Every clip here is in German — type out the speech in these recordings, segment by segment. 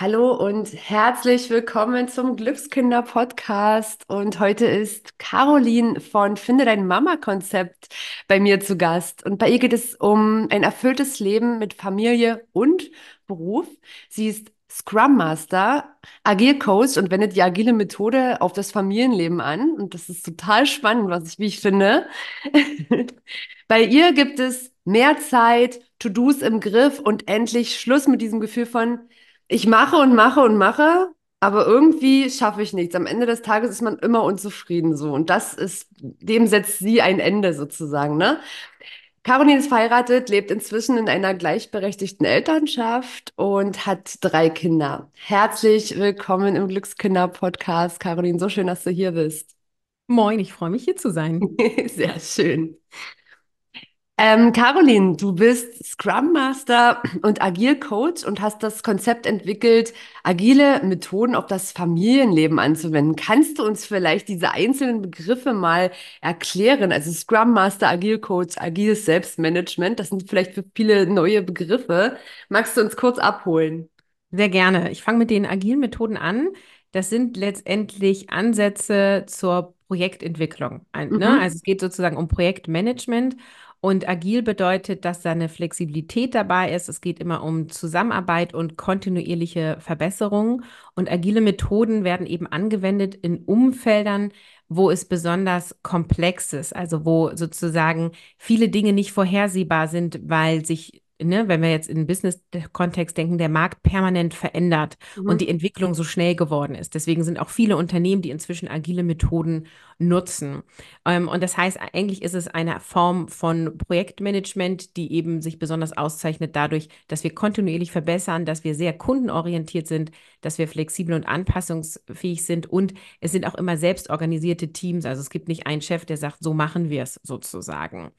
Hallo und herzlich willkommen zum Glückskinder Podcast. Und heute ist Caroline von Finde dein Mama Konzept bei mir zu Gast. Und bei ihr geht es um ein erfülltes Leben mit Familie und Beruf. Sie ist Scrum Master, Agile Coach und wendet die agile Methode auf das Familienleben an. Und das ist total spannend, was ich, wie ich finde. Bei ihr gibt es mehr Zeit, To-Dos im Griff und endlich Schluss mit diesem Gefühl von, ich mache und mache und mache, aber irgendwie schaffe ich nichts. Am Ende des Tages ist man immer unzufrieden so. Und das ist, dem setzt sie ein Ende sozusagen, ne? Caroline ist verheiratet, lebt inzwischen in einer gleichberechtigten Elternschaft und hat drei Kinder. Herzlich willkommen im Glückskinder-Podcast. Caroline, so schön, dass du hier bist. Moin, ich freue mich hier zu sein. Sehr schön. Ähm, Caroline, du bist Scrum Master und Agil Coach und hast das Konzept entwickelt, agile Methoden auf das Familienleben anzuwenden. Kannst du uns vielleicht diese einzelnen Begriffe mal erklären? Also Scrum Master, Agil Coach, agiles Selbstmanagement, das sind vielleicht für viele neue Begriffe. Magst du uns kurz abholen? Sehr gerne. Ich fange mit den agilen Methoden an. Das sind letztendlich Ansätze zur Projektentwicklung. Ne? Mhm. Also es geht sozusagen um Projektmanagement und agil bedeutet, dass da eine Flexibilität dabei ist. Es geht immer um Zusammenarbeit und kontinuierliche Verbesserungen. Und agile Methoden werden eben angewendet in Umfeldern, wo es besonders komplex ist, also wo sozusagen viele Dinge nicht vorhersehbar sind, weil sich ne, wenn wir jetzt in Business-Kontext denken, der Markt permanent verändert mhm. und die Entwicklung so schnell geworden ist. Deswegen sind auch viele Unternehmen, die inzwischen agile Methoden nutzen. Ähm, und das heißt, eigentlich ist es eine Form von Projektmanagement, die eben sich besonders auszeichnet dadurch, dass wir kontinuierlich verbessern, dass wir sehr kundenorientiert sind, dass wir flexibel und anpassungsfähig sind und es sind auch immer selbstorganisierte Teams. Also es gibt nicht einen Chef, der sagt, so machen wir es sozusagen.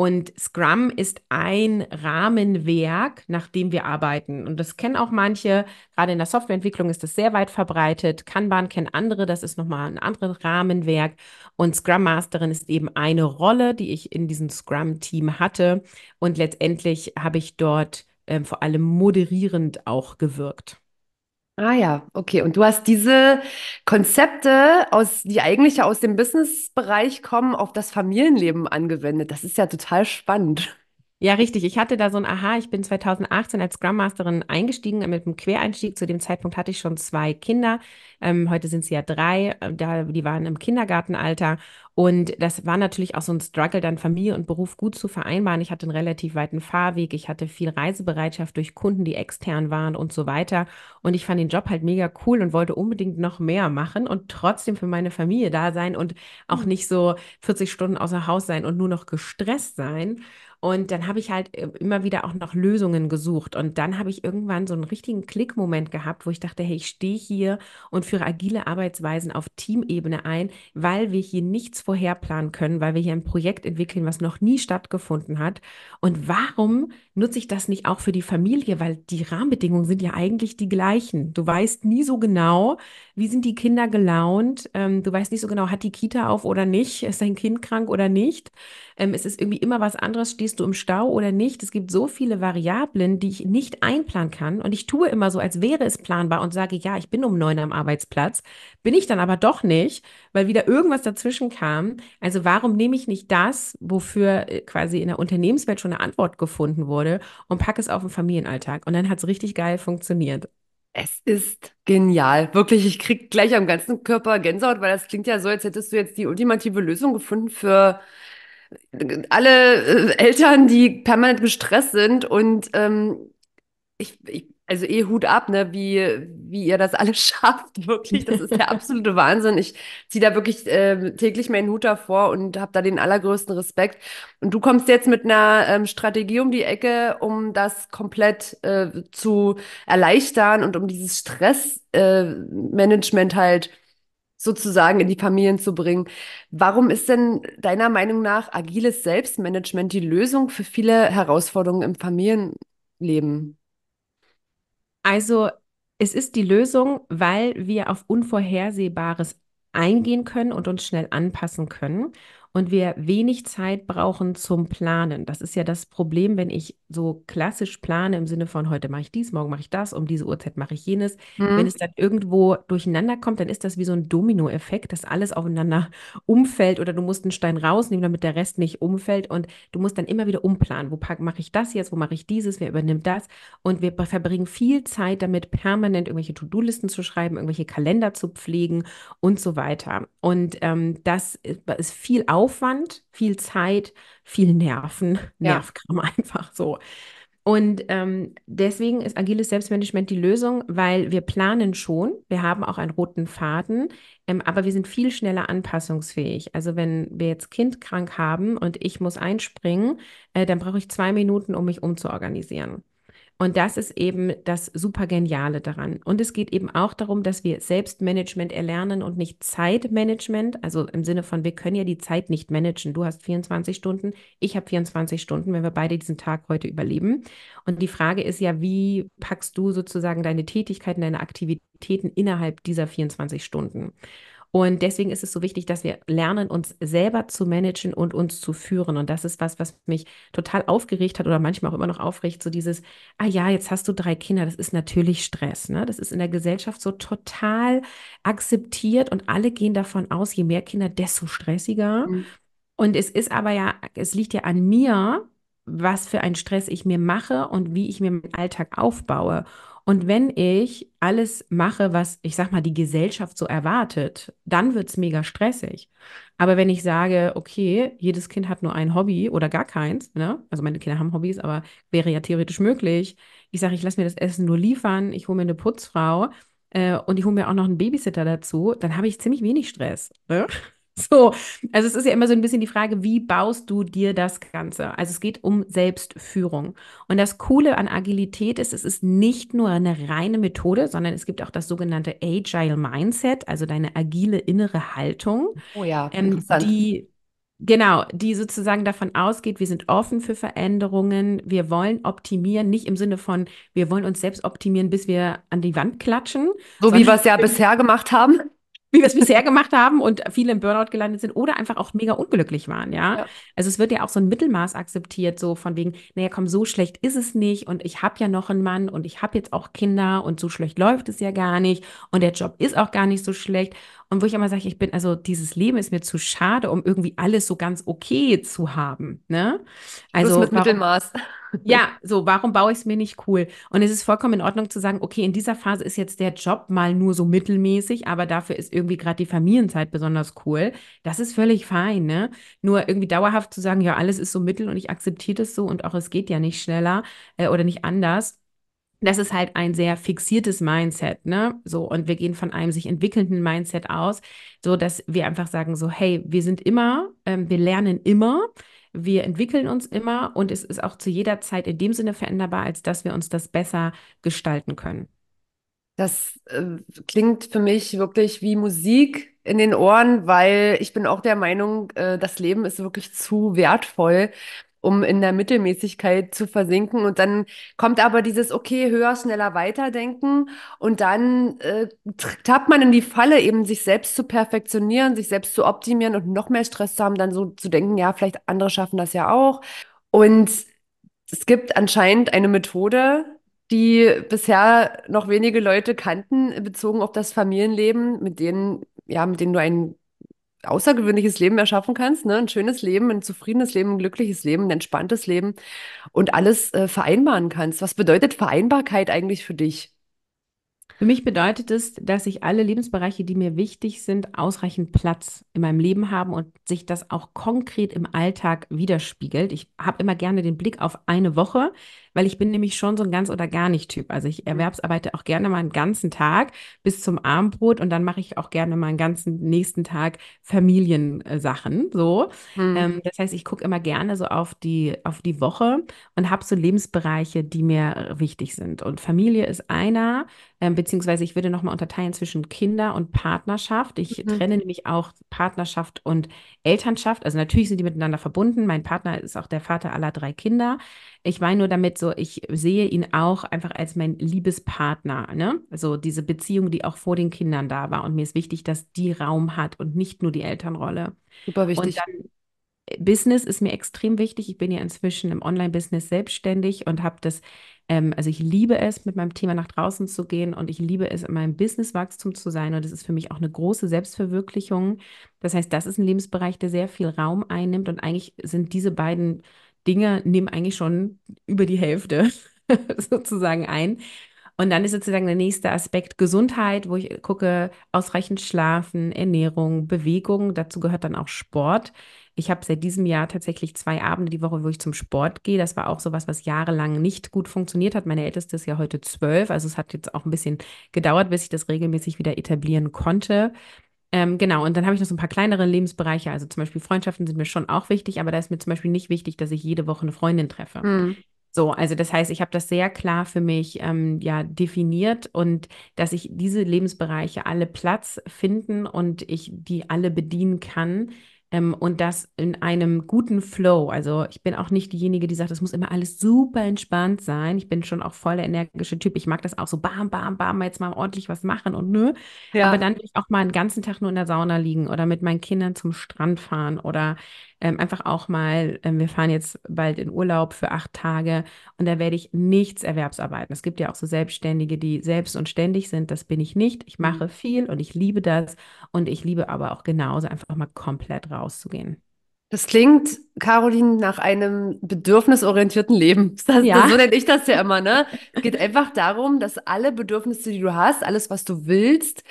Und Scrum ist ein Rahmenwerk, nach dem wir arbeiten. Und das kennen auch manche. Gerade in der Softwareentwicklung ist das sehr weit verbreitet. Kanban kennen andere. Das ist nochmal ein anderes Rahmenwerk. Und Scrum Masterin ist eben eine Rolle, die ich in diesem Scrum-Team hatte. Und letztendlich habe ich dort äh, vor allem moderierend auch gewirkt. Ah ja, okay. Und du hast diese Konzepte, aus, die eigentlich ja aus dem Business-Bereich kommen, auf das Familienleben angewendet. Das ist ja total spannend. Ja, richtig. Ich hatte da so ein Aha. Ich bin 2018 als Scrum Masterin eingestiegen mit einem Quereinstieg. Zu dem Zeitpunkt hatte ich schon zwei Kinder. Ähm, heute sind sie ja drei. Äh, da, die waren im Kindergartenalter. Und das war natürlich auch so ein Struggle, dann Familie und Beruf gut zu vereinbaren. Ich hatte einen relativ weiten Fahrweg, ich hatte viel Reisebereitschaft durch Kunden, die extern waren und so weiter. Und ich fand den Job halt mega cool und wollte unbedingt noch mehr machen und trotzdem für meine Familie da sein und auch mhm. nicht so 40 Stunden außer Haus sein und nur noch gestresst sein. Und dann habe ich halt äh, immer wieder auch noch Lösungen gesucht. Und dann habe ich irgendwann so einen richtigen Klickmoment gehabt, wo ich dachte, hey, ich stehe hier und führe agile Arbeitsweisen auf Teamebene ein, weil wir hier nichts vorherplanen können, weil wir hier ein Projekt entwickeln, was noch nie stattgefunden hat. Und warum nutze ich das nicht auch für die Familie, weil die Rahmenbedingungen sind ja eigentlich die gleichen. Du weißt nie so genau, wie sind die Kinder gelaunt, ähm, du weißt nicht so genau, hat die Kita auf oder nicht, ist dein Kind krank oder nicht, ähm, es ist irgendwie immer was anderes, stehst du im Stau oder nicht. Es gibt so viele Variablen, die ich nicht einplanen kann und ich tue immer so, als wäre es planbar und sage, ja, ich bin um neun am Arbeitsplatz, bin ich dann aber doch nicht, weil wieder irgendwas dazwischen kam. Also warum nehme ich nicht das, wofür äh, quasi in der Unternehmenswelt schon eine Antwort gefunden wurde? Model und packe es auf den Familienalltag. Und dann hat es richtig geil funktioniert. Es ist genial. Wirklich, ich kriege gleich am ganzen Körper Gänsehaut, weil das klingt ja so, als hättest du jetzt die ultimative Lösung gefunden für äh, alle äh, Eltern, die permanent gestresst sind. Und ähm, ich, ich also eh Hut ab, ne, wie, wie ihr das alles schafft, wirklich. Das ist der absolute Wahnsinn. Ich ziehe da wirklich äh, täglich meinen Hut davor und habe da den allergrößten Respekt. Und du kommst jetzt mit einer ähm, Strategie um die Ecke, um das komplett äh, zu erleichtern und um dieses Stressmanagement äh, halt sozusagen in die Familien zu bringen. Warum ist denn deiner Meinung nach agiles Selbstmanagement die Lösung für viele Herausforderungen im Familienleben? Also es ist die Lösung, weil wir auf Unvorhersehbares eingehen können und uns schnell anpassen können und wir wenig Zeit brauchen zum Planen. Das ist ja das Problem, wenn ich so klassisch plane im Sinne von heute mache ich dies, morgen mache ich das, um diese Uhrzeit mache ich jenes. Mhm. Wenn es dann irgendwo durcheinander kommt, dann ist das wie so ein Dominoeffekt, dass alles aufeinander umfällt oder du musst einen Stein rausnehmen, damit der Rest nicht umfällt und du musst dann immer wieder umplanen. Wo mache ich das jetzt? Wo mache ich dieses? Wer übernimmt das? Und wir verbringen viel Zeit damit, permanent irgendwelche To-Do-Listen zu schreiben, irgendwelche Kalender zu pflegen und so weiter. Und ähm, das ist viel Aufwand Aufwand, viel Zeit, viel Nerven, ja. Nervkram einfach so. Und ähm, deswegen ist agiles Selbstmanagement die Lösung, weil wir planen schon, wir haben auch einen roten Faden, ähm, aber wir sind viel schneller anpassungsfähig. Also wenn wir jetzt Kind krank haben und ich muss einspringen, äh, dann brauche ich zwei Minuten, um mich umzuorganisieren. Und das ist eben das Supergeniale daran. Und es geht eben auch darum, dass wir Selbstmanagement erlernen und nicht Zeitmanagement. Also im Sinne von, wir können ja die Zeit nicht managen. Du hast 24 Stunden, ich habe 24 Stunden, wenn wir beide diesen Tag heute überleben. Und die Frage ist ja, wie packst du sozusagen deine Tätigkeiten, deine Aktivitäten innerhalb dieser 24 Stunden? Und deswegen ist es so wichtig, dass wir lernen, uns selber zu managen und uns zu führen. Und das ist was, was mich total aufgeregt hat oder manchmal auch immer noch aufregt, so dieses, ah ja, jetzt hast du drei Kinder, das ist natürlich Stress. Ne? Das ist in der Gesellschaft so total akzeptiert und alle gehen davon aus, je mehr Kinder, desto stressiger. Mhm. Und es ist aber ja, es liegt ja an mir, was für einen Stress ich mir mache und wie ich mir meinen Alltag aufbaue. Und wenn ich alles mache, was, ich sag mal, die Gesellschaft so erwartet, dann wird es mega stressig. Aber wenn ich sage, okay, jedes Kind hat nur ein Hobby oder gar keins, ne? also meine Kinder haben Hobbys, aber wäre ja theoretisch möglich. Ich sage, ich lasse mir das Essen nur liefern, ich hole mir eine Putzfrau äh, und ich hole mir auch noch einen Babysitter dazu, dann habe ich ziemlich wenig Stress. Ne? So, also es ist ja immer so ein bisschen die Frage, wie baust du dir das Ganze? Also es geht um Selbstführung. Und das Coole an Agilität ist, es ist nicht nur eine reine Methode, sondern es gibt auch das sogenannte Agile Mindset, also deine agile innere Haltung. Oh ja, ähm, die Genau, die sozusagen davon ausgeht, wir sind offen für Veränderungen, wir wollen optimieren, nicht im Sinne von, wir wollen uns selbst optimieren, bis wir an die Wand klatschen. So wie wir es ja bisher gemacht haben wie wir es bisher gemacht haben und viele im Burnout gelandet sind oder einfach auch mega unglücklich waren, ja? ja? Also es wird ja auch so ein Mittelmaß akzeptiert, so von wegen, naja, komm, so schlecht ist es nicht und ich habe ja noch einen Mann und ich habe jetzt auch Kinder und so schlecht läuft es ja gar nicht und der Job ist auch gar nicht so schlecht und wo ich immer sage, ich bin, also dieses Leben ist mir zu schade, um irgendwie alles so ganz okay zu haben. Ne? Also Schluss mit warum, Mittelmaß. Ja, so, warum baue ich es mir nicht cool? Und es ist vollkommen in Ordnung zu sagen, okay, in dieser Phase ist jetzt der Job mal nur so mittelmäßig, aber dafür ist irgendwie gerade die Familienzeit besonders cool. Das ist völlig fein, ne? Nur irgendwie dauerhaft zu sagen, ja, alles ist so mittel und ich akzeptiere das so und auch es geht ja nicht schneller äh, oder nicht anders das ist halt ein sehr fixiertes Mindset, ne? So, und wir gehen von einem sich entwickelnden Mindset aus, so dass wir einfach sagen, so, hey, wir sind immer, ähm, wir lernen immer, wir entwickeln uns immer und es ist auch zu jeder Zeit in dem Sinne veränderbar, als dass wir uns das besser gestalten können. Das äh, klingt für mich wirklich wie Musik in den Ohren, weil ich bin auch der Meinung, äh, das Leben ist wirklich zu wertvoll, um in der Mittelmäßigkeit zu versinken. Und dann kommt aber dieses, okay, höher, schneller, weiterdenken. Und dann äh, tappt man in die Falle, eben sich selbst zu perfektionieren, sich selbst zu optimieren und noch mehr Stress zu haben, dann so zu denken, ja, vielleicht andere schaffen das ja auch. Und es gibt anscheinend eine Methode, die bisher noch wenige Leute kannten, bezogen auf das Familienleben, mit denen, ja, mit denen du ein außergewöhnliches Leben erschaffen kannst, ne? ein schönes Leben, ein zufriedenes Leben, ein glückliches Leben, ein entspanntes Leben und alles äh, vereinbaren kannst. Was bedeutet Vereinbarkeit eigentlich für dich? Für mich bedeutet es, dass ich alle Lebensbereiche, die mir wichtig sind, ausreichend Platz in meinem Leben haben und sich das auch konkret im Alltag widerspiegelt. Ich habe immer gerne den Blick auf eine Woche, weil ich bin nämlich schon so ein ganz oder gar nicht Typ. Also ich mhm. erwerbsarbeite auch gerne mal einen ganzen Tag bis zum Abendbrot und dann mache ich auch gerne mal einen ganzen nächsten Tag Familiensachen. So, mhm. Ähm, das heißt, ich gucke immer gerne so auf die auf die Woche und habe so Lebensbereiche, die mir wichtig sind. Und Familie ist einer, ähm, beziehungsweise ich würde nochmal unterteilen zwischen Kinder und Partnerschaft. Ich mhm. trenne nämlich auch Partnerschaft und Elternschaft. Also natürlich sind die miteinander verbunden. Mein Partner ist auch der Vater aller drei Kinder. Ich meine nur damit so, ich sehe ihn auch einfach als mein Liebespartner, ne? Also diese Beziehung, die auch vor den Kindern da war. Und mir ist wichtig, dass die Raum hat und nicht nur die Elternrolle. Super wichtig. Äh, Business ist mir extrem wichtig. Ich bin ja inzwischen im Online-Business selbstständig und habe das, ähm, also ich liebe es, mit meinem Thema nach draußen zu gehen und ich liebe es, in meinem Businesswachstum zu sein. Und das ist für mich auch eine große Selbstverwirklichung. Das heißt, das ist ein Lebensbereich, der sehr viel Raum einnimmt. Und eigentlich sind diese beiden Dinge nehmen eigentlich schon über die Hälfte sozusagen ein. Und dann ist sozusagen der nächste Aspekt Gesundheit, wo ich gucke, ausreichend schlafen, Ernährung, Bewegung. Dazu gehört dann auch Sport. Ich habe seit diesem Jahr tatsächlich zwei Abende die Woche, wo ich zum Sport gehe. Das war auch sowas, was jahrelang nicht gut funktioniert hat. Meine Älteste ist ja heute zwölf, also es hat jetzt auch ein bisschen gedauert, bis ich das regelmäßig wieder etablieren konnte. Ähm, genau, und dann habe ich noch so ein paar kleinere Lebensbereiche. Also zum Beispiel Freundschaften sind mir schon auch wichtig, aber da ist mir zum Beispiel nicht wichtig, dass ich jede Woche eine Freundin treffe. Mhm. So, also das heißt, ich habe das sehr klar für mich ähm, ja definiert und dass ich diese Lebensbereiche alle Platz finden und ich die alle bedienen kann, ähm, und das in einem guten Flow. Also ich bin auch nicht diejenige, die sagt, es muss immer alles super entspannt sein. Ich bin schon auch voll der energische Typ. Ich mag das auch so, bam, bam, bam, jetzt mal ordentlich was machen und nö. Ne. Ja. Aber dann will ich auch mal einen ganzen Tag nur in der Sauna liegen oder mit meinen Kindern zum Strand fahren oder ähm, einfach auch mal, ähm, wir fahren jetzt bald in Urlaub für acht Tage und da werde ich nichts Erwerbsarbeiten. Es gibt ja auch so Selbstständige, die selbst und ständig sind. Das bin ich nicht. Ich mache mhm. viel und ich liebe das und ich liebe aber auch genauso einfach mal komplett rauszugehen. Das klingt, Caroline, nach einem bedürfnisorientierten Leben. Das, ja. das, so nenne ich das ja immer, ne? Geht einfach darum, dass alle Bedürfnisse, die du hast, alles, was du willst,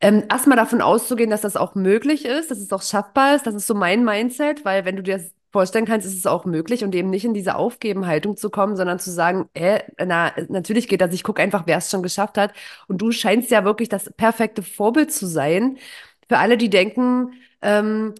ähm, erstmal davon auszugehen, dass das auch möglich ist, dass es auch schaffbar ist, das ist so mein Mindset, weil wenn du dir das vorstellen kannst, ist es auch möglich und eben nicht in diese Aufgebenhaltung zu kommen, sondern zu sagen, äh, na, natürlich geht das, ich gucke einfach, wer es schon geschafft hat. Und du scheinst ja wirklich das perfekte Vorbild zu sein für alle, die denken, ähm,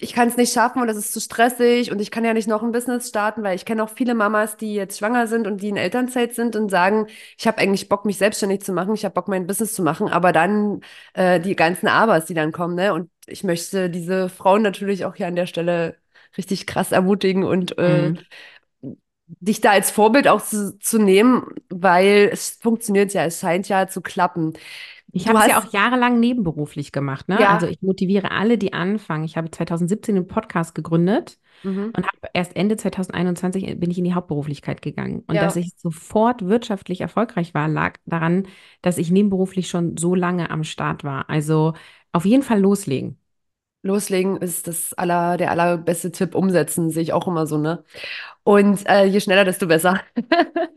ich kann es nicht schaffen und es ist zu stressig und ich kann ja nicht noch ein Business starten, weil ich kenne auch viele Mamas, die jetzt schwanger sind und die in Elternzeit sind und sagen, ich habe eigentlich Bock, mich selbstständig zu machen, ich habe Bock, mein Business zu machen, aber dann äh, die ganzen Abers, die dann kommen, ne? Und ich möchte diese Frauen natürlich auch hier an der Stelle richtig krass ermutigen und äh, mhm. dich da als Vorbild auch zu, zu nehmen, weil es funktioniert ja, es scheint ja zu klappen. Ich habe es ja auch jahrelang nebenberuflich gemacht. Ne? Ja. Also ich motiviere alle, die anfangen. Ich habe 2017 einen Podcast gegründet mhm. und habe erst Ende 2021 äh, bin ich in die Hauptberuflichkeit gegangen. Und ja. dass ich sofort wirtschaftlich erfolgreich war, lag daran, dass ich nebenberuflich schon so lange am Start war. Also auf jeden Fall loslegen. Loslegen ist das aller, der allerbeste Tipp. Umsetzen sehe ich auch immer so, ne? Und äh, je schneller, desto besser.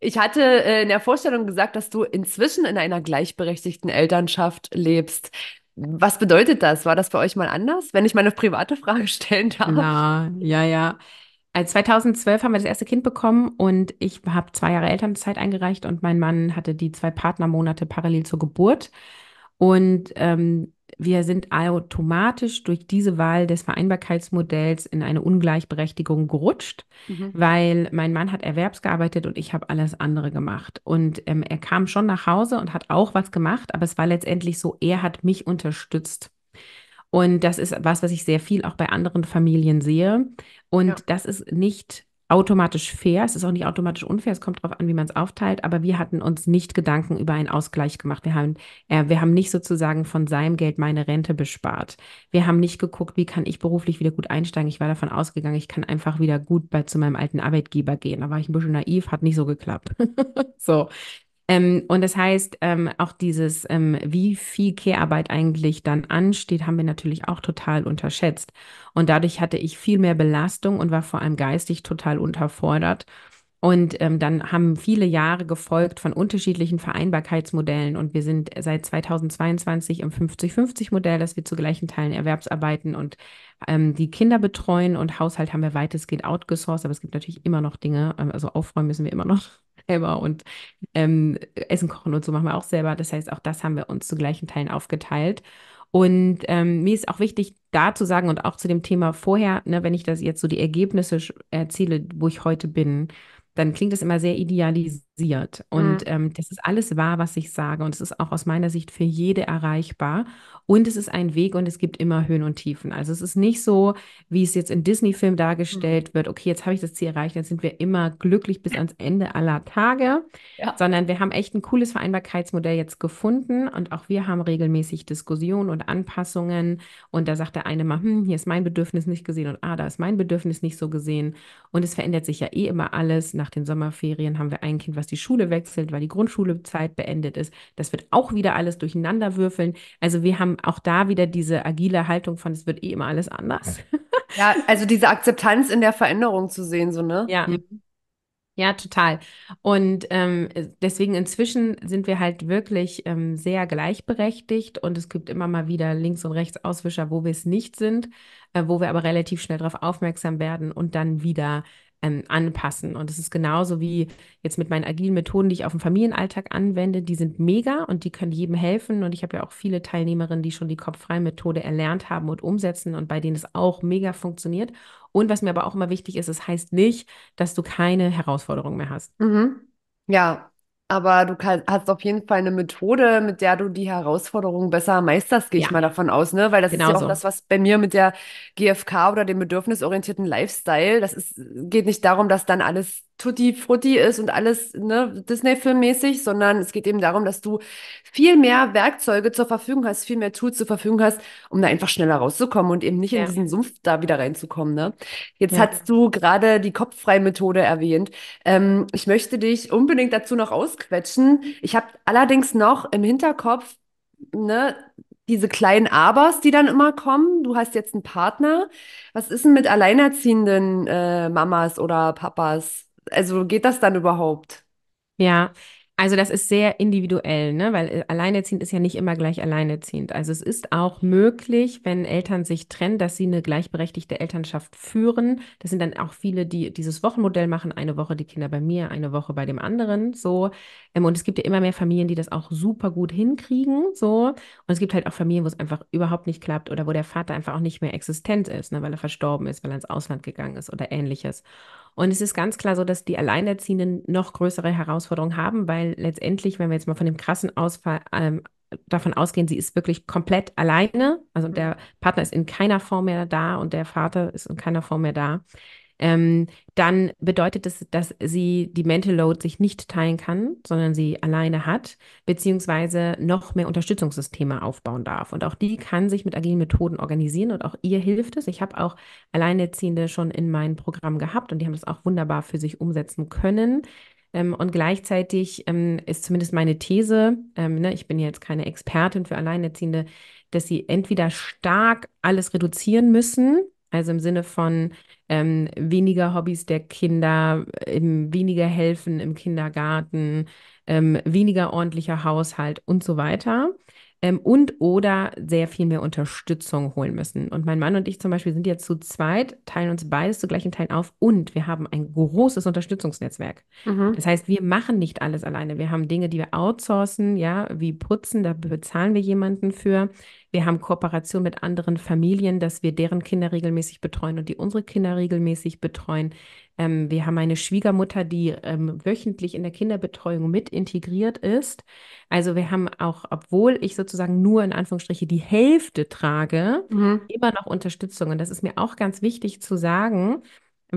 Ich hatte äh, in der Vorstellung gesagt, dass du inzwischen in einer gleichberechtigten Elternschaft lebst. Was bedeutet das? War das bei euch mal anders, wenn ich meine private Frage stellen darf? Ja, ja, ja. 2012 haben wir das erste Kind bekommen und ich habe zwei Jahre Elternzeit eingereicht und mein Mann hatte die zwei Partnermonate parallel zur Geburt. Und ähm, wir sind automatisch durch diese Wahl des Vereinbarkeitsmodells in eine Ungleichberechtigung gerutscht, mhm. weil mein Mann hat erwerbsgearbeitet und ich habe alles andere gemacht. Und ähm, er kam schon nach Hause und hat auch was gemacht, aber es war letztendlich so, er hat mich unterstützt. Und das ist was, was ich sehr viel auch bei anderen Familien sehe. Und ja. das ist nicht automatisch fair, es ist auch nicht automatisch unfair, es kommt darauf an, wie man es aufteilt, aber wir hatten uns nicht Gedanken über einen Ausgleich gemacht. Wir haben, äh, wir haben nicht sozusagen von seinem Geld meine Rente bespart. Wir haben nicht geguckt, wie kann ich beruflich wieder gut einsteigen. Ich war davon ausgegangen, ich kann einfach wieder gut bei, zu meinem alten Arbeitgeber gehen. Da war ich ein bisschen naiv, hat nicht so geklappt. so, ähm, und das heißt, ähm, auch dieses, ähm, wie viel Kehrarbeit eigentlich dann ansteht, haben wir natürlich auch total unterschätzt. Und dadurch hatte ich viel mehr Belastung und war vor allem geistig total unterfordert. Und ähm, dann haben viele Jahre gefolgt von unterschiedlichen Vereinbarkeitsmodellen. Und wir sind seit 2022 im 50-50-Modell, dass wir zu gleichen Teilen Erwerbsarbeiten und ähm, die Kinder betreuen und Haushalt haben wir weitestgehend outgesourced. Aber es gibt natürlich immer noch Dinge, ähm, also aufräumen müssen wir immer noch selber und ähm, Essen kochen und so machen wir auch selber. Das heißt, auch das haben wir uns zu gleichen Teilen aufgeteilt. Und ähm, mir ist auch wichtig, da zu sagen und auch zu dem Thema vorher, ne, wenn ich das jetzt so die Ergebnisse erziele, wo ich heute bin, dann klingt das immer sehr idealisiert passiert. Und mhm. ähm, das ist alles wahr, was ich sage. Und es ist auch aus meiner Sicht für jede erreichbar. Und es ist ein Weg und es gibt immer Höhen und Tiefen. Also es ist nicht so, wie es jetzt in Disney-Filmen mhm. dargestellt mhm. wird, okay, jetzt habe ich das Ziel erreicht, dann sind wir immer glücklich bis ans Ende aller Tage, ja. sondern wir haben echt ein cooles Vereinbarkeitsmodell jetzt gefunden. Und auch wir haben regelmäßig Diskussionen und Anpassungen. Und da sagt der eine mal, hm, hier ist mein Bedürfnis nicht gesehen und ah, da ist mein Bedürfnis nicht so gesehen. Und es verändert sich ja eh immer alles. Nach den Sommerferien haben wir ein Kind, was was die Schule wechselt, weil die Grundschulezeit beendet ist. Das wird auch wieder alles durcheinander würfeln. Also wir haben auch da wieder diese agile Haltung von, es wird eh immer alles anders. Ja, also diese Akzeptanz in der Veränderung zu sehen, so, ne? Ja. Mhm. Ja, total. Und ähm, deswegen inzwischen sind wir halt wirklich ähm, sehr gleichberechtigt und es gibt immer mal wieder links und rechts Auswischer, wo wir es nicht sind, äh, wo wir aber relativ schnell darauf aufmerksam werden und dann wieder ähm, anpassen. Und es ist genauso wie jetzt mit meinen agilen Methoden, die ich auf dem Familienalltag anwende. Die sind mega und die können jedem helfen. Und ich habe ja auch viele Teilnehmerinnen, die schon die kopffreie methode erlernt haben und umsetzen und bei denen es auch mega funktioniert. Und was mir aber auch immer wichtig ist, es heißt nicht, dass du keine Herausforderungen mehr hast. Mhm. Ja, aber du hast auf jeden Fall eine Methode, mit der du die Herausforderungen besser meisterst, gehe ja. ich mal davon aus, ne? Weil das genau ist ja auch so. das, was bei mir mit der GfK oder dem bedürfnisorientierten Lifestyle, das ist, geht nicht darum, dass dann alles tutti frutti ist und alles ne, Disney-filmmäßig, sondern es geht eben darum, dass du viel mehr Werkzeuge zur Verfügung hast, viel mehr Tools zur Verfügung hast, um da einfach schneller rauszukommen und eben nicht ja. in diesen Sumpf da wieder reinzukommen. Ne? Jetzt ja. hast du gerade die Kopffrei-Methode erwähnt. Ähm, ich möchte dich unbedingt dazu noch ausquetschen. Ich habe allerdings noch im Hinterkopf, ne, diese kleinen Abers, die dann immer kommen. Du hast jetzt einen Partner. Was ist denn mit alleinerziehenden äh, Mamas oder Papas? also geht das dann überhaupt? Ja, also das ist sehr individuell, ne? weil äh, alleinerziehend ist ja nicht immer gleich alleinerziehend. Also es ist auch möglich, wenn Eltern sich trennen, dass sie eine gleichberechtigte Elternschaft führen. Das sind dann auch viele, die dieses Wochenmodell machen, eine Woche die Kinder bei mir, eine Woche bei dem anderen. So. Ähm, und es gibt ja immer mehr Familien, die das auch super gut hinkriegen. So. Und es gibt halt auch Familien, wo es einfach überhaupt nicht klappt oder wo der Vater einfach auch nicht mehr existent ist, ne? weil er verstorben ist, weil er ins Ausland gegangen ist oder ähnliches. Und es ist ganz klar so, dass die Alleinerziehenden noch größere Herausforderungen haben, weil letztendlich, wenn wir jetzt mal von dem krassen Ausfall, ähm, davon ausgehen, sie ist wirklich komplett alleine, also der Partner ist in keiner Form mehr da und der Vater ist in keiner Form mehr da, ähm, dann bedeutet es, dass sie die Mental Load sich nicht teilen kann, sondern sie alleine hat, beziehungsweise noch mehr Unterstützungssysteme aufbauen darf. Und auch die kann sich mit agilen Methoden organisieren und auch ihr hilft es. Ich habe auch Alleinerziehende schon in meinem Programm gehabt und die haben das auch wunderbar für sich umsetzen können ähm, und gleichzeitig ähm, ist zumindest meine These, ähm, ne, ich bin jetzt keine Expertin für Alleinerziehende, dass sie entweder stark alles reduzieren müssen also im Sinne von ähm, weniger Hobbys der Kinder, ähm, weniger helfen im Kindergarten, ähm, weniger ordentlicher Haushalt und so weiter. Ähm, und oder sehr viel mehr Unterstützung holen müssen. Und mein Mann und ich zum Beispiel sind jetzt zu zweit, teilen uns beides zu gleichen Teilen auf und wir haben ein großes Unterstützungsnetzwerk. Mhm. Das heißt, wir machen nicht alles alleine. Wir haben Dinge, die wir outsourcen, ja, wie putzen, da bezahlen wir jemanden für. Wir haben Kooperation mit anderen Familien, dass wir deren Kinder regelmäßig betreuen und die unsere Kinder regelmäßig betreuen. Ähm, wir haben eine Schwiegermutter, die ähm, wöchentlich in der Kinderbetreuung mit integriert ist. Also wir haben auch, obwohl ich sozusagen nur in Anführungsstriche die Hälfte trage, mhm. immer noch Unterstützung. Und das ist mir auch ganz wichtig zu sagen,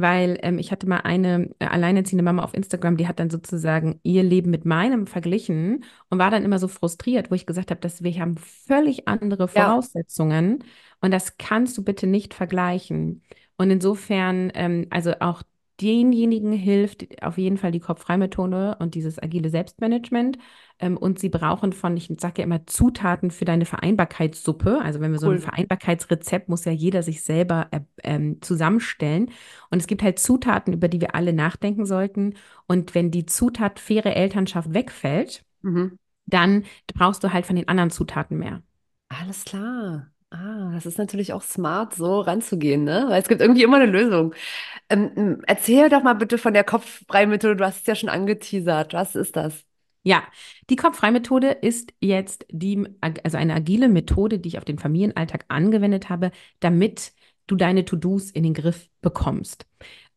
weil ähm, ich hatte mal eine äh, alleinerziehende Mama auf Instagram, die hat dann sozusagen ihr Leben mit meinem verglichen und war dann immer so frustriert, wo ich gesagt habe, dass wir haben völlig andere Voraussetzungen ja. und das kannst du bitte nicht vergleichen. Und insofern, ähm, also auch denjenigen hilft auf jeden Fall die Kopffreimethode und dieses agile Selbstmanagement. Ähm, und sie brauchen von, ich sage ja immer, Zutaten für deine Vereinbarkeitssuppe. Also wenn wir cool. so ein Vereinbarkeitsrezept, muss ja jeder sich selber äh, ähm, zusammenstellen. Und es gibt halt Zutaten, über die wir alle nachdenken sollten. Und wenn die Zutat faire Elternschaft wegfällt, mhm. dann brauchst du halt von den anderen Zutaten mehr. Alles klar. Ah, das ist natürlich auch smart, so ranzugehen, ne? Weil es gibt irgendwie immer eine Lösung. Ähm, erzähl doch mal bitte von der Kopffreimethode. Du hast es ja schon angeteasert. Was ist das? Ja, die Kopffreimethode ist jetzt die, also eine agile Methode, die ich auf den Familienalltag angewendet habe, damit du deine To-Dos in den Griff bekommst.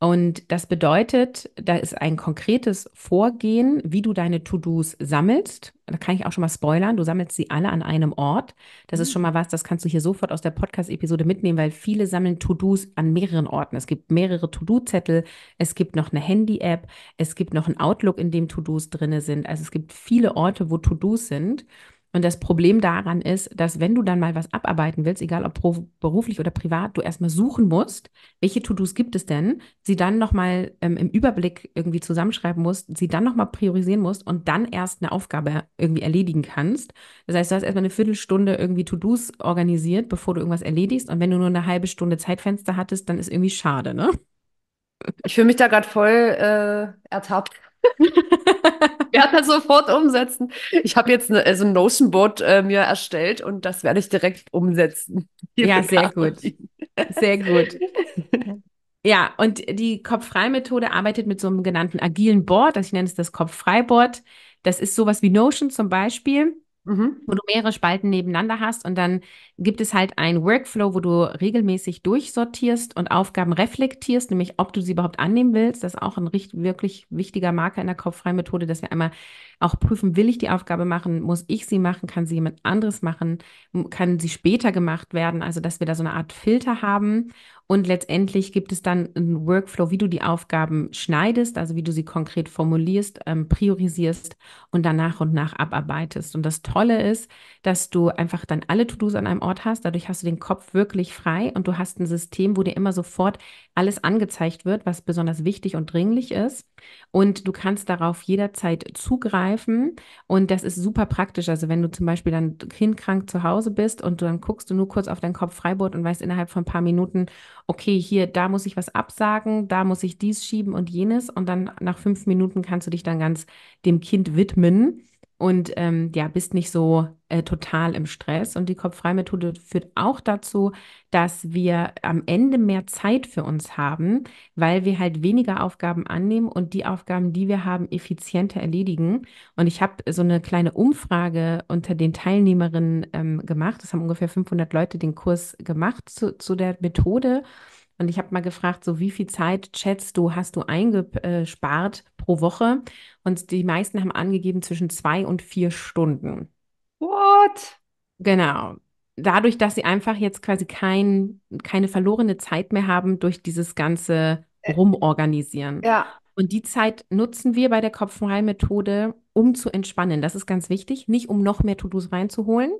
Und das bedeutet, da ist ein konkretes Vorgehen, wie du deine To-Dos sammelst. Da kann ich auch schon mal spoilern. Du sammelst sie alle an einem Ort. Das mhm. ist schon mal was, das kannst du hier sofort aus der Podcast-Episode mitnehmen, weil viele sammeln To-Dos an mehreren Orten. Es gibt mehrere To-Do-Zettel. Es gibt noch eine Handy-App. Es gibt noch ein Outlook, in dem To-Dos drinne sind. Also es gibt viele Orte, wo To-Dos sind. Und das Problem daran ist, dass wenn du dann mal was abarbeiten willst, egal ob beruflich oder privat, du erstmal suchen musst, welche To-Dos gibt es denn, sie dann nochmal ähm, im Überblick irgendwie zusammenschreiben musst, sie dann nochmal priorisieren musst und dann erst eine Aufgabe irgendwie erledigen kannst. Das heißt, du hast erstmal eine Viertelstunde irgendwie To-Dos organisiert, bevor du irgendwas erledigst. Und wenn du nur eine halbe Stunde Zeitfenster hattest, dann ist irgendwie schade, ne? Ich fühle mich da gerade voll äh, ertappt werde das sofort umsetzen. Ich habe jetzt ne, so also ein Notion-Board äh, mir erstellt und das werde ich direkt umsetzen. ja, sehr gut. Sehr gut. Ja, und die Kopffrei-Methode arbeitet mit so einem genannten agilen Board, also ich nenne es das Kopffrei-Board. Das ist sowas wie Notion zum Beispiel mhm. wo du mehrere Spalten nebeneinander hast und dann gibt es halt einen Workflow, wo du regelmäßig durchsortierst und Aufgaben reflektierst, nämlich ob du sie überhaupt annehmen willst. Das ist auch ein richtig, wirklich wichtiger Marker in der kopffreien Methode, dass wir einmal auch prüfen, will ich die Aufgabe machen, muss ich sie machen, kann sie jemand anderes machen, kann sie später gemacht werden, also dass wir da so eine Art Filter haben und letztendlich gibt es dann einen Workflow, wie du die Aufgaben schneidest, also wie du sie konkret formulierst, ähm, priorisierst und dann nach und nach abarbeitest. Und das Tolle ist, dass du einfach dann alle To-Dos an einem Ort hast. Dadurch hast du den Kopf wirklich frei und du hast ein System, wo dir immer sofort alles angezeigt wird, was besonders wichtig und dringlich ist. Und du kannst darauf jederzeit zugreifen. Und das ist super praktisch. Also wenn du zum Beispiel dann kindkrank zu Hause bist und du dann guckst du nur kurz auf deinen Kopf Freiburg und weißt innerhalb von ein paar Minuten, okay, hier, da muss ich was absagen, da muss ich dies schieben und jenes. Und dann nach fünf Minuten kannst du dich dann ganz dem Kind widmen und ähm, ja, bist nicht so äh, total im Stress. Und die Kopffreimethode führt auch dazu, dass wir am Ende mehr Zeit für uns haben, weil wir halt weniger Aufgaben annehmen und die Aufgaben, die wir haben, effizienter erledigen. Und ich habe so eine kleine Umfrage unter den Teilnehmerinnen ähm, gemacht. Es haben ungefähr 500 Leute den Kurs gemacht zu, zu der Methode. Und ich habe mal gefragt, so wie viel Zeit schätzt du, hast du eingespart pro Woche? Und die meisten haben angegeben zwischen zwei und vier Stunden. What? Genau. Dadurch, dass sie einfach jetzt quasi kein, keine verlorene Zeit mehr haben durch dieses ganze Rumorganisieren. Ja. Und die Zeit nutzen wir bei der Kopfenrei-Methode, um zu entspannen. Das ist ganz wichtig. Nicht, um noch mehr To-Dos reinzuholen,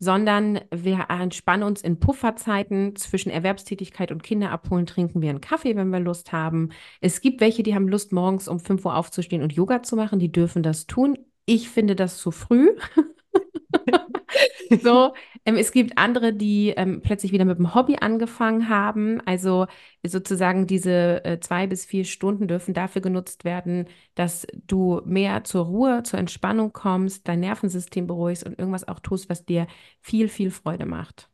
sondern wir entspannen uns in Pufferzeiten zwischen Erwerbstätigkeit und Kinderabholen, trinken wir einen Kaffee, wenn wir Lust haben. Es gibt welche, die haben Lust, morgens um 5 Uhr aufzustehen und Yoga zu machen, die dürfen das tun. Ich finde das zu früh. so, ähm, es gibt andere, die ähm, plötzlich wieder mit dem Hobby angefangen haben. Also sozusagen diese äh, zwei bis vier Stunden dürfen dafür genutzt werden, dass du mehr zur Ruhe, zur Entspannung kommst, dein Nervensystem beruhigst und irgendwas auch tust, was dir viel, viel Freude macht.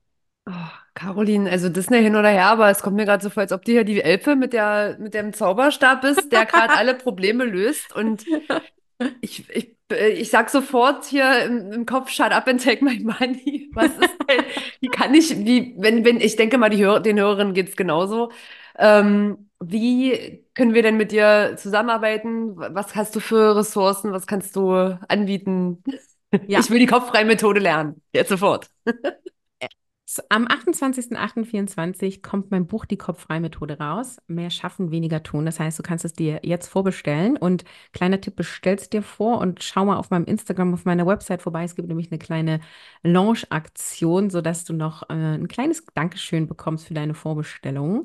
Oh, Caroline, also das ist Disney hin oder her, aber es kommt mir gerade so vor, als ob du hier die Elfe mit, der, mit dem Zauberstab bist, der gerade alle Probleme löst. Und ich, ich äh, ich sag sofort hier im, im, Kopf, shut up and take my money. Was ist denn, wie kann ich, wie, wenn, wenn, ich denke mal, die Hör den Hörerinnen geht es genauso. Ähm, wie können wir denn mit dir zusammenarbeiten? Was hast du für Ressourcen? Was kannst du anbieten? Ja. Ich will die kopffreie Methode lernen. Jetzt sofort. Am 28.08.24 kommt mein Buch Die Kopffrei-Methode raus. Mehr schaffen, weniger tun. Das heißt, du kannst es dir jetzt vorbestellen. Und kleiner Tipp, bestell es dir vor und schau mal auf meinem Instagram, auf meiner Website vorbei. Es gibt nämlich eine kleine Launch-Aktion, sodass du noch äh, ein kleines Dankeschön bekommst für deine Vorbestellung.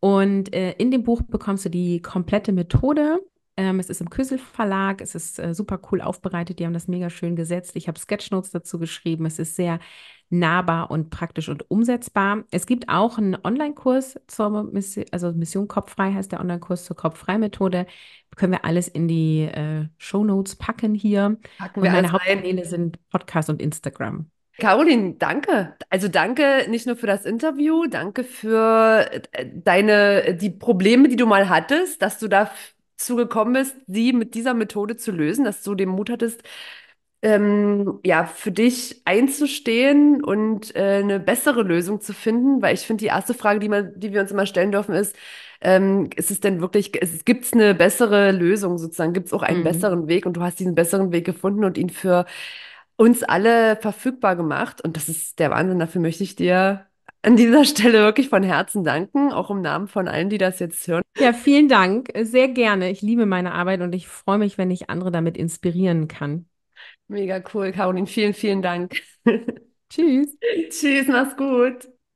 Und äh, in dem Buch bekommst du die komplette Methode ähm, es ist im Küssel Verlag, es ist äh, super cool aufbereitet, die haben das mega schön gesetzt. Ich habe Sketchnotes dazu geschrieben, es ist sehr nahbar und praktisch und umsetzbar. Es gibt auch einen Online-Kurs zur Mission, also Mission Kopffrei heißt der Online-Kurs zur Kopffrei-Methode. Können wir alles in die äh, Show Notes packen hier. Packen und meine Hauptkanäle sind Podcast und Instagram. Caroline, danke. Also danke nicht nur für das Interview, danke für äh, deine, die Probleme, die du mal hattest, dass du da zugekommen bist, sie mit dieser Methode zu lösen, dass du den Mut hattest, ähm, ja, für dich einzustehen und äh, eine bessere Lösung zu finden, weil ich finde, die erste Frage, die, man, die wir uns immer stellen dürfen, ist, ähm, ist es denn wirklich, gibt es eine bessere Lösung sozusagen, gibt es auch einen mhm. besseren Weg und du hast diesen besseren Weg gefunden und ihn für uns alle verfügbar gemacht und das ist der Wahnsinn, dafür möchte ich dir an dieser Stelle wirklich von Herzen danken, auch im Namen von allen, die das jetzt hören. Ja, vielen Dank. Sehr gerne. Ich liebe meine Arbeit und ich freue mich, wenn ich andere damit inspirieren kann. Mega cool, Caroline. Vielen, vielen Dank. Tschüss. Tschüss, mach's gut.